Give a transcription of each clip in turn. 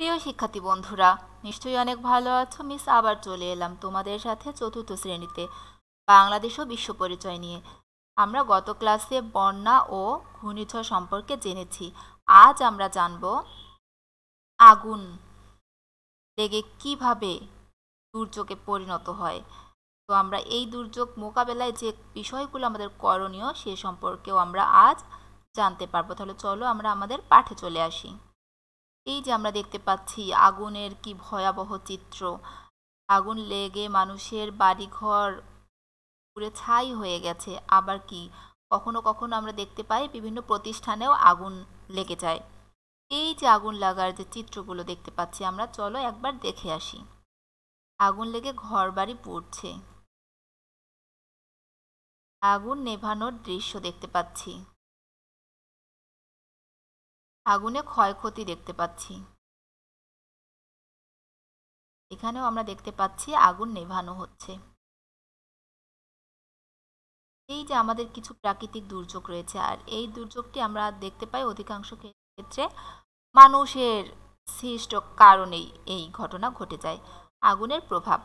প্রিয় শিক্ষার্থী বন্ধুরা নিশ্চয়ই অনেক ভালো আছো মিস আবার চলে এলাম তোমাদের সাথে চতুর্থ শ্রেণীতে বাংলাদেশ ও বিশ্ব পরিচয় নিয়ে আমরা গত ক্লাসে বন্যা ও ঘূর্ণিঝড় সম্পর্কে জেনেছি আজ আমরা জানব আগুন লেগে কিভাবে দুর্যোগে পরিণত হয় তো আমরা এই দুর্যোগ মোকাবেলায় যে বিষয়গুলো আমাদের করণীয় সে সম্পর্কেও আমরা আজ জানতে পারবো তাহলে চলো আমরা আমাদের পাঠে চলে আসি এই যে আমরা দেখতে পাচ্ছি আগুনের কি ভয়াবহ চিত্র আগুন লেগে মানুষের বাড়িঘর পুরে ছাই হয়ে গেছে আবার কি কখনো কখনো আমরা দেখতে পাই বিভিন্ন প্রতিষ্ঠানেও আগুন লেগে যায় এই যে আগুন লাগার যে চিত্রগুলো দেখতে পাচ্ছি আমরা চলো একবার দেখে আসি আগুন লেগে ঘর বাড়ি পুড়ছে আগুন নেভানোর দৃশ্য দেখতে পাচ্ছি আগুনে ক্ষয়ক্ষতি দেখতে পাচ্ছি এখানেও আমরা দেখতে পাচ্ছি আগুন নেভানো হচ্ছে এই যে আমাদের কিছু প্রাকৃতিক দুর্যোগ রয়েছে আর এই দুর্যোগটি আমরা দেখতে পাই অধিকাংশ ক্ষেত্রে মানুষের সৃষ্ট কারণেই এই ঘটনা ঘটে যায় আগুনের প্রভাব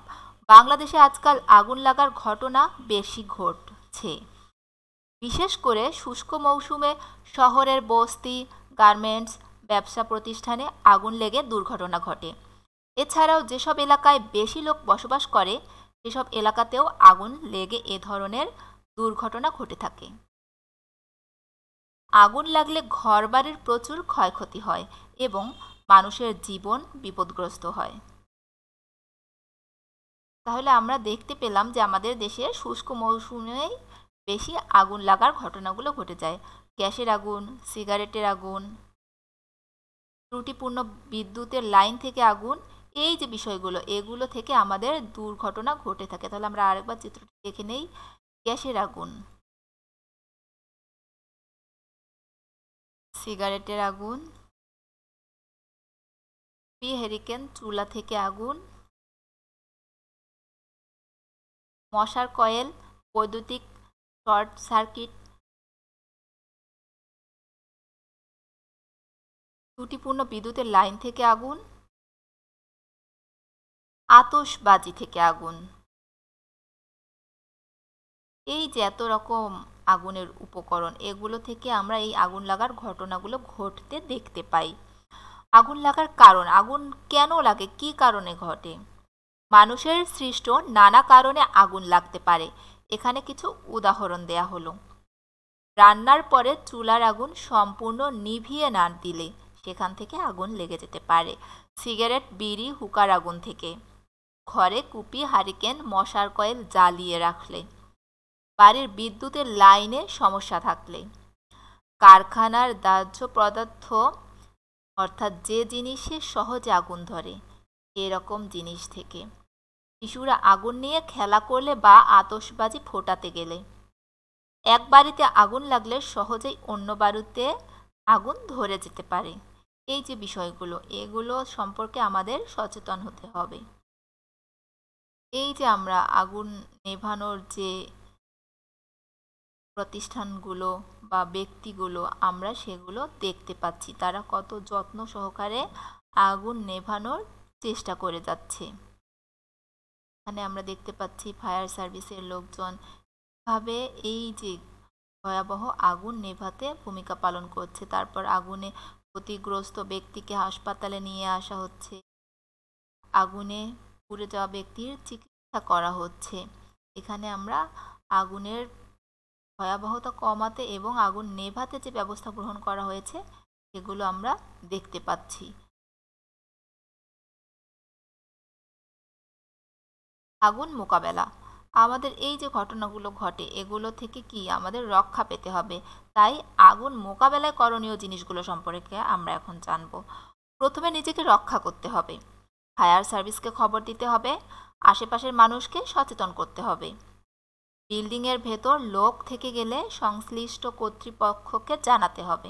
বাংলাদেশে আজকাল আগুন লাগার ঘটনা বেশি ঘটছে বিশেষ করে শুষ্ক মৌসুমে শহরের বস্তি গার্মেন্টস ব্যবসা প্রতিষ্ঠানে আগুন লেগে দুর্ঘটনা ঘটে এছাড়াও যেসব এলাকায় বেশি লোক বসবাস করে সেসব এলাকাতেও আগুন লেগে এ ধরনের দুর্ঘটনা ঘটে থাকে আগুন লাগলে ঘরবাড়ির প্রচুর ক্ষয়ক্ষতি হয় এবং মানুষের জীবন বিপদগ্রস্ত হয় তাহলে আমরা দেখতে পেলাম যে আমাদের দেশে শুষ্ক মৌসুমেই বেশি আগুন লাগার ঘটনাগুলো ঘটে যায় গ্যাসের আগুন সিগারেটের আগুন ত্রুটিপূর্ণ বিদ্যুতের লাইন থেকে আগুন এই যে বিষয়গুলো এগুলো থেকে আমাদের দুর্ঘটনা ঘটে থাকে তাহলে আমরা আরেকবার চিত্রটি দেখে নেই গ্যাসের আগুন সিগারেটের আগুন পি হেরিকেন চুলা থেকে আগুন মশার কয়েল বৈদ্যুতিক শর্ট সার্কিট ত্রুটিপূর্ণ বিদ্যুতের লাইন থেকে আগুন আতসবাজি থেকে আগুন এই যে এত রকম আগুনের উপকরণ এগুলো থেকে আমরা এই আগুন লাগার ঘটনাগুলো ঘটতে দেখতে পাই আগুন লাগার কারণ আগুন কেন লাগে কি কারণে ঘটে মানুষের সৃষ্ট নানা কারণে আগুন লাগতে পারে এখানে কিছু উদাহরণ দেয়া হলো রান্নার পরে চুলার আগুন সম্পূর্ণ নিভিয়ে না দিলে যেখান থেকে আগুন লেগে যেতে পারে সিগারেট বিড়ি হুকার আগুন থেকে ঘরে কুপি হারিকেন মশার কয়েল জ্বালিয়ে রাখলে বাড়ির বিদ্যুতের লাইনে সমস্যা থাকলে কারখানার দাহ্য পদার্থ অর্থাৎ যে জিনিসে সহজে আগুন ধরে এরকম জিনিস থেকে শিশুরা আগুন নিয়ে খেলা করলে বা আতসবাজি ফোটাতে গেলে এক বাড়িতে আগুন লাগলে সহজেই অন্য বাড়িতে আগুন ধরে যেতে পারে এই যে বিষয়গুলো এগুলো সম্পর্কে আমাদের সচেতন হতে হবে এই যে আমরা আগুন নেভানোর যে প্রতিষ্ঠানগুলো বা ব্যক্তিগুলো আমরা সেগুলো দেখতে পাচ্ছি তারা কত যত্ন সহকারে আগুন নেভানোর চেষ্টা করে যাচ্ছে এখানে আমরা দেখতে পাচ্ছি ফায়ার সার্ভিসের লোকজন ভাবে এই যে ভয়াবহ আগুন নেভাতে ভূমিকা পালন করছে তারপর আগুনে ক্ষতিগ্রস্ত ব্যক্তিকে হাসপাতালে নিয়ে আসা হচ্ছে আগুনে পুড়ে যাওয়া ব্যক্তির চিকিৎসা করা হচ্ছে এখানে আমরা আগুনের ভয়াবহতা কমাতে এবং আগুন নেভাতে যে ব্যবস্থা গ্রহণ করা হয়েছে সেগুলো আমরা দেখতে পাচ্ছি আগুন মোকাবেলা আমাদের এই যে ঘটনাগুলো ঘটে এগুলো থেকে কি আমাদের রক্ষা পেতে হবে তাই আগুন মোকাবেলায় করণীয় জিনিসগুলো সম্পর্কে আমরা এখন জানব প্রথমে নিজেকে রক্ষা করতে হবে ফায়ার সার্ভিসকে খবর দিতে হবে আশেপাশের মানুষকে সচেতন করতে হবে বিল্ডিংয়ের ভেতর লোক থেকে গেলে সংশ্লিষ্ট কর্তৃপক্ষকে জানাতে হবে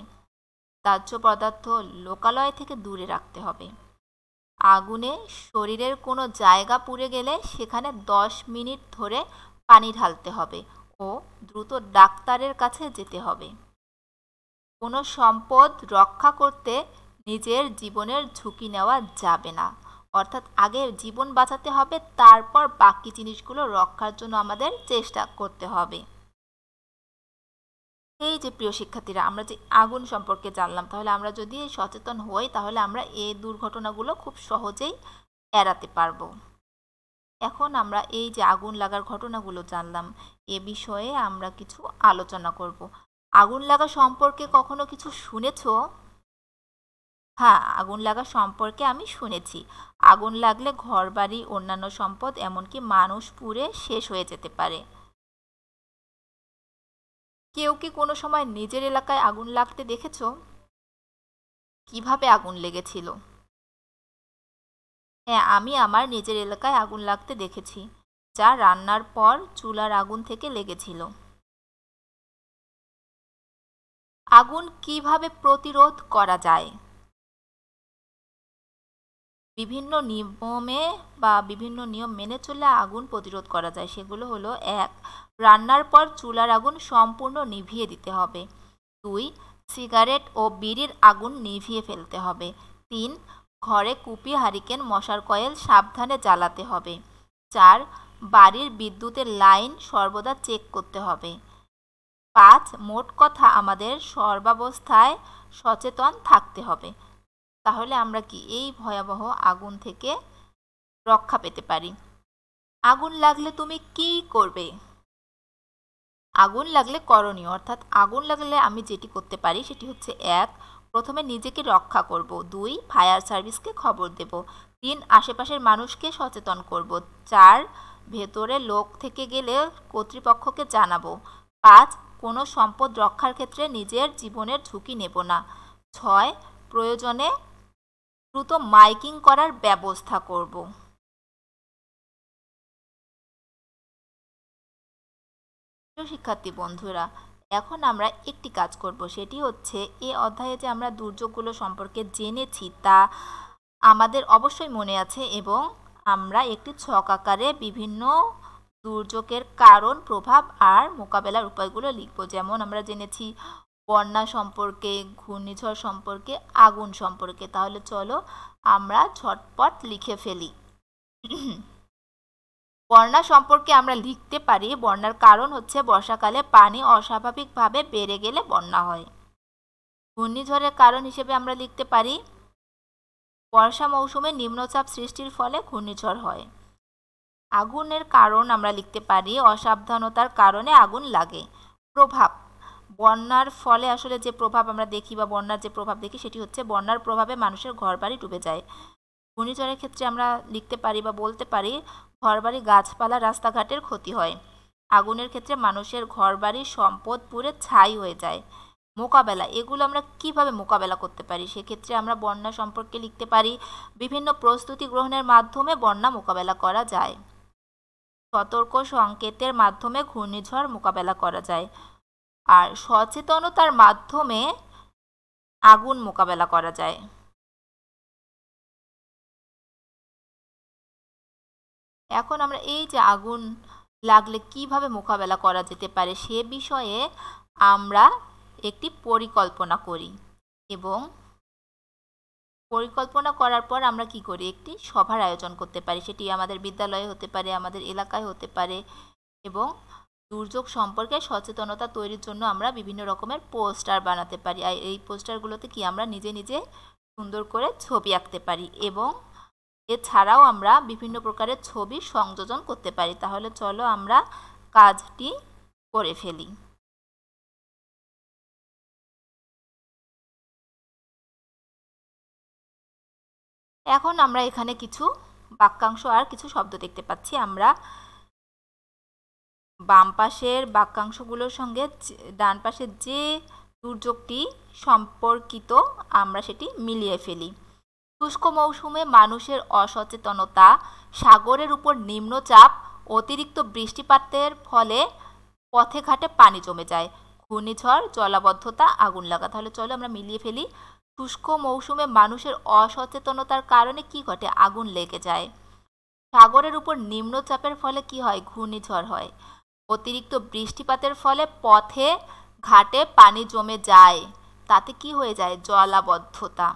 দাহ্য পদার্থ লোকালয় থেকে দূরে রাখতে হবে আগুনে শরীরের কোনো জায়গা পুড়ে গেলে সেখানে দশ মিনিট ধরে পানি ঢালতে হবে ও দ্রুত ডাক্তারের কাছে যেতে হবে কোনো সম্পদ রক্ষা করতে নিজের জীবনের ঝুঁকি নেওয়া যাবে না অর্থাৎ আগে জীবন বাঁচাতে হবে তারপর বাকি জিনিসগুলো রক্ষার জন্য আমাদের চেষ্টা করতে হবে এই যে প্রিয় শিক্ষার্থীরা আমরা যে আগুন সম্পর্কে জানলাম তাহলে আমরা যদি সচেতন হই তাহলে আমরা এই দুর্ঘটনাগুলো খুব সহজেই এড়াতে পারব এখন আমরা এই যে আগুন লাগার ঘটনাগুলো জানলাম এ বিষয়ে আমরা কিছু আলোচনা করব আগুন লাগা সম্পর্কে কখনো কিছু শুনেছ হ্যাঁ আগুন লাগা সম্পর্কে আমি শুনেছি আগুন লাগলে ঘরবাড়ি অন্যান্য সম্পদ এমনকি মানুষ পুড়ে শেষ হয়ে যেতে পারে কেউ কি কোনো সময় নিজের এলাকায় আগুন লাগতে দেখেছ কিভাবে আগুন লেগেছিল হ্যাঁ আমি আমার নিজের এলাকায় আগুন লাগতে দেখেছি যা রান্নার পর চুলার আগুন থেকে লেগেছিল আগুন কিভাবে প্রতিরোধ করা যায় বিভিন্ন নিয়মে বা বিভিন্ন নিয়ম মেনে চলে আগুন প্রতিরোধ করা যায় সেগুলো হলো এক রান্নার পর চুলার আগুন সম্পূর্ণ নিভিয়ে দিতে হবে দুই সিগারেট ও বিড়ির আগুন নিভিয়ে ফেলতে হবে তিন ঘরে কুপি হারিকেন মশার কয়েল সাবধানে জ্বালাতে হবে চার বাড়ির বিদ্যুতের লাইন সর্বদা চেক করতে হবে পাঁচ মোট কথা আমাদের সর্বাবস্থায় সচেতন থাকতে হবে তাহলে আমরা কি এই ভয়াবহ আগুন থেকে রক্ষা পেতে পারি আগুন লাগলে তুমি কি করবে আগুন লাগলে করণীয় অর্থাৎ আগুন লাগলে আমি যেটি করতে পারি সেটি হচ্ছে এক প্রথমে নিজেকে রক্ষা করব দুই ফায়ার সার্ভিসকে খবর দেব তিন আশেপাশের মানুষকে সচেতন করব চার ভেতরে লোক থেকে গেলে কর্তৃপক্ষকে জানাবো পাঁচ কোনো সম্পদ রক্ষার ক্ষেত্রে নিজের জীবনের ঝুঁকি নেব না ছয় প্রয়োজনে দ্রুত মাইকিং করার ব্যবস্থা করব প্রিয় শিক্ষার্থী বন্ধুরা এখন আমরা একটি কাজ করব সেটি হচ্ছে এ অধ্যায়ে যে আমরা দুর্যোগগুলো সম্পর্কে জেনেছি তা আমাদের অবশ্যই মনে আছে এবং আমরা একটি ছক আকারে বিভিন্ন দুর্যোগের কারণ প্রভাব আর মোকাবেলার উপায়গুলো লিখব যেমন আমরা জেনেছি বন্যা সম্পর্কে ঘূর্ণিঝড় সম্পর্কে আগুন সম্পর্কে তাহলে চলো আমরা ঝটপট লিখে ফেলি বন্যা সম্পর্কে আমরা লিখতে পারি বন্যার কারণ হচ্ছে বর্ষাকালে পানি অস্বাভাবিকভাবে বেড়ে গেলে বন্যা হয় ঘূর্ণিঝড়ের কারণ হিসেবে আমরা লিখতে পারি বর্ষা মৌসুমে নিম্নচাপ সৃষ্টির ফলে ঘূর্ণিঝড় হয় আগুনের কারণ আমরা লিখতে পারি অসাবধানতার কারণে আগুন লাগে প্রভাব বন্যার ফলে আসলে যে প্রভাব আমরা দেখি বা বন্যার যে প্রভাব দেখি সেটি হচ্ছে বন্যার প্রভাবে মানুষের ঘর বাড়ি ডুবে যায় ঘূর্ণিঝড়ের ক্ষেত্রে আমরা লিখতে পারি বা বলতে পারি ঘরবাড়ি গাছপালা রাস্তাঘাটের ক্ষতি হয় আগুনের ক্ষেত্রে মানুষের ঘরবাড়ি সম্পদ পুড়ে ছাই হয়ে যায় মোকাবেলা এগুলো আমরা কিভাবে মোকাবেলা করতে পারি সেক্ষেত্রে আমরা বন্যা সম্পর্কে লিখতে পারি বিভিন্ন প্রস্তুতি গ্রহণের মাধ্যমে বন্যা মোকাবেলা করা যায় সতর্ক সংকেতের মাধ্যমে ঘূর্ণিঝড় মোকাবেলা করা যায় আর সচেতনতার মাধ্যমে আগুন মোকাবেলা করা যায় এখন আমরা এই যে আগুন লাগলে কিভাবে মোকাবেলা করা যেতে পারে সে বিষয়ে আমরা একটি পরিকল্পনা করি এবং পরিকল্পনা করার পর আমরা কি করি একটি সভার আয়োজন করতে পারি সেটি আমাদের বিদ্যালয়ে হতে পারে আমাদের এলাকায় হতে পারে এবং দুর্যোগ সম্পর্কে সচেতনতা তৈরির জন্য আমরা বিভিন্ন রকমের পোস্টার বানাতে পারি আর এই পোস্টারগুলোতে কি আমরা নিজে নিজে সুন্দর করে ছবি আঁকতে পারি এবং এছাড়াও আমরা বিভিন্ন প্রকারের ছবি সংযোজন করতে পারি তাহলে চলো আমরা কাজটি করে ফেলি এখন আমরা এখানে কিছু বাক্যাংশ আর কিছু শব্দ দেখতে পাচ্ছি আমরা বাম পাশের বাক্যাংশগুলোর সঙ্গে ডান পাশের যে দুর্যোগটি সম্পর্কিত আমরা সেটি মিলিয়ে ফেলি শুষ্ক মৌসুমে মানুষের অসচেতনতা সাগরের উপর নিম্নচাপ অতিরিক্ত বৃষ্টিপাতের ফলে পথে ঘাটে পানি জমে যায় ঘূর্ণিঝড় জলাবদ্ধতা আগুন লাগা তাহলে চলো আমরা মিলিয়ে ফেলি শুষ্ক মৌসুমে মানুষের অসচেতনতার কারণে কি ঘটে আগুন লেগে যায় সাগরের উপর নিম্নচাপের ফলে কি হয় ঘূর্ণিঝড় হয় অতিরিক্ত বৃষ্টিপাতের ফলে পথে ঘাটে পানি জমে যায় তাতে কি হয়ে যায় জলাবদ্ধতা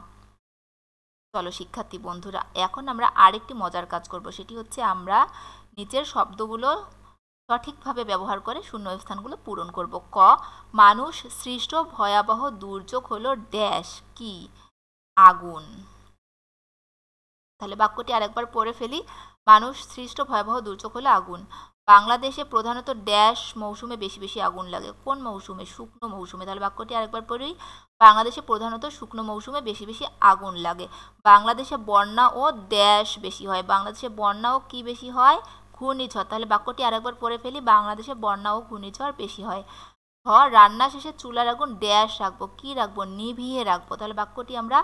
চলো শিক্ষার্থী বন্ধুরা এখন আমরা আরেকটি মজার কাজ করব সেটি হচ্ছে আমরা নিচের শব্দগুলো সঠিকভাবে ব্যবহার করে শূন্য স্থানগুলো পূরণ করব ক মানুষ সৃষ্ট ভয়াবহ দুর্যোগ হলো ড্যাশ কি আগুন তাহলে বাক্যটি আরেকবার পড়ে ফেলি মানুষ সৃষ্ট ভয়াবহ দুর্যোগ হলো আগুন বাংলাদেশে প্রধানত ড্যাশ মৌসুমে বেশি বেশি আগুন লাগে কোন মৌসুমে শুকনো মৌসুমে তাহলে বাক্যটি আরেকবার পড়ি বাংলাদেশে প্রধানত শুকনো মৌসুমে বেশি বেশি আগুন লাগে বাংলাদেশে বন্যা ও ড্যাশ বেশি হয় বাংলাদেশে বন্যা ও কী বেশি হয় ঘূর্ণিঝড় তাহলে বাক্যটি আরেকবার পড়ে ফেলি বাংলাদেশে বন্যা ও ঘূর্ণিঝড় বেশি হয় ঘ রান্না শেষে চুলার আগুন ড্যাশ রাখবো কী রাখবো নিভিয়ে রাখবো তাহলে বাক্যটি আমরা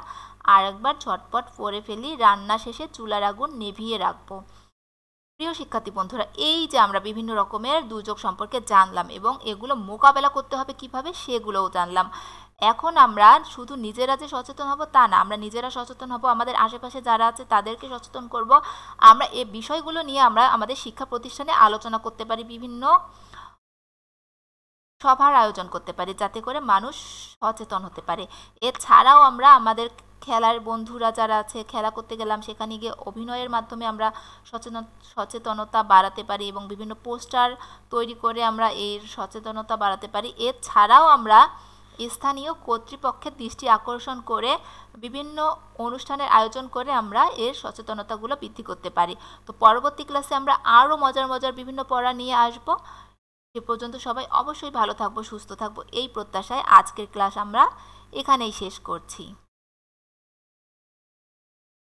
আরেকবার ঝটপট পড়ে ফেলি রান্না শেষে চুলার আগুন নিভিয়ে রাখবো প্রিয় শিক্ষার্থী বন্ধুরা এই যে আমরা বিভিন্ন রকমের দুর্যোগ সম্পর্কে জানলাম এবং এগুলো মোকাবেলা করতে হবে কিভাবে সেগুলোও জানলাম এখন আমরা শুধু নিজেরা যে সচেতন হব তা না আমরা নিজেরা সচেতন হব আমাদের আশেপাশে যারা আছে তাদেরকে সচেতন করব আমরা এই বিষয়গুলো নিয়ে আমরা আমাদের শিক্ষা প্রতিষ্ঠানে আলোচনা করতে পারি বিভিন্ন সভার আয়োজন করতে পারি যাতে করে মানুষ সচেতন হতে পারে এছাড়াও আমরা আমাদের খেলার বন্ধুরা যারা আছে খেলা করতে গেলাম সেখানে গিয়ে অভিনয়ের মাধ্যমে আমরা সচেতন সচেতনতা বাড়াতে পারি এবং বিভিন্ন পোস্টার তৈরি করে আমরা এর সচেতনতা বাড়াতে পারি এছাড়াও আমরা স্থানীয় কর্তৃপক্ষের দৃষ্টি আকর্ষণ করে বিভিন্ন অনুষ্ঠানের আয়োজন করে আমরা এর সচেতনতাগুলো বৃদ্ধি করতে পারি তো পরবর্তী ক্লাসে আমরা আরও মজার মজার বিভিন্ন পড়া নিয়ে আসব সে পর্যন্ত সবাই অবশ্যই ভালো থাকবো সুস্থ থাকবো এই প্রত্যাশায় আজকের ক্লাস আমরা এখানেই শেষ করছি